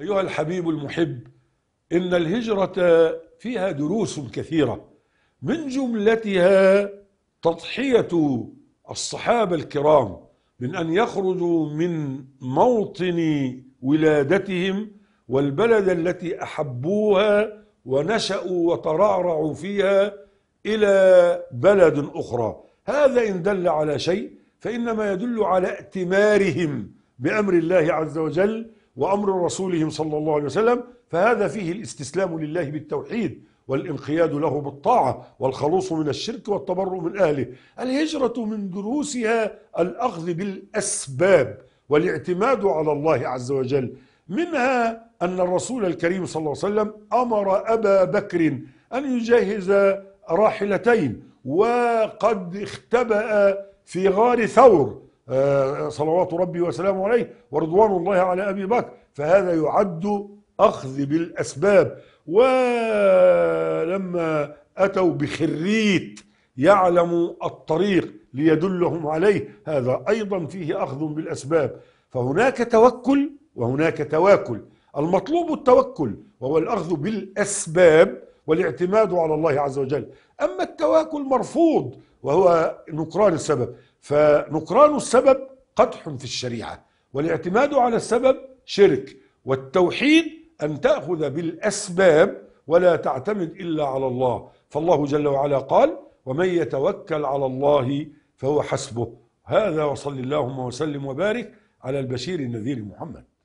أيها الحبيب المحب إن الهجرة فيها دروس كثيرة من جملتها تضحية الصحابة الكرام من أن يخرجوا من موطن ولادتهم والبلد التي أحبوها ونشأوا وترعرعوا فيها إلى بلد أخرى هذا إن دل على شيء فإنما يدل على ائتمارهم بأمر الله عز وجل وأمر رسولهم صلى الله عليه وسلم فهذا فيه الاستسلام لله بالتوحيد والانقياد له بالطاعة والخلوص من الشرك والتبرؤ من أهله الهجرة من دروسها الأخذ بالأسباب والاعتماد على الله عز وجل منها أن الرسول الكريم صلى الله عليه وسلم أمر أبا بكر أن يجهز راحلتين وقد اختبأ في غار ثور آه، صلوات ربي وسلامه عليه ورضوان الله على أبي بكر فهذا يعد أخذ بالأسباب ولما أتوا بخريت يعلم الطريق ليدلهم عليه هذا أيضا فيه أخذ بالأسباب فهناك توكل وهناك تواكل المطلوب التوكل وهو الأخذ بالأسباب والاعتماد على الله عز وجل أما التواكل مرفوض وهو نكران السبب فنكران السبب قدح في الشريعة والاعتماد على السبب شرك والتوحيد أن تأخذ بالأسباب ولا تعتمد إلا على الله فالله جل وعلا قال ومن يتوكل على الله فهو حسبه هذا وصل اللهم وسلم وبارك على البشير النذير محمد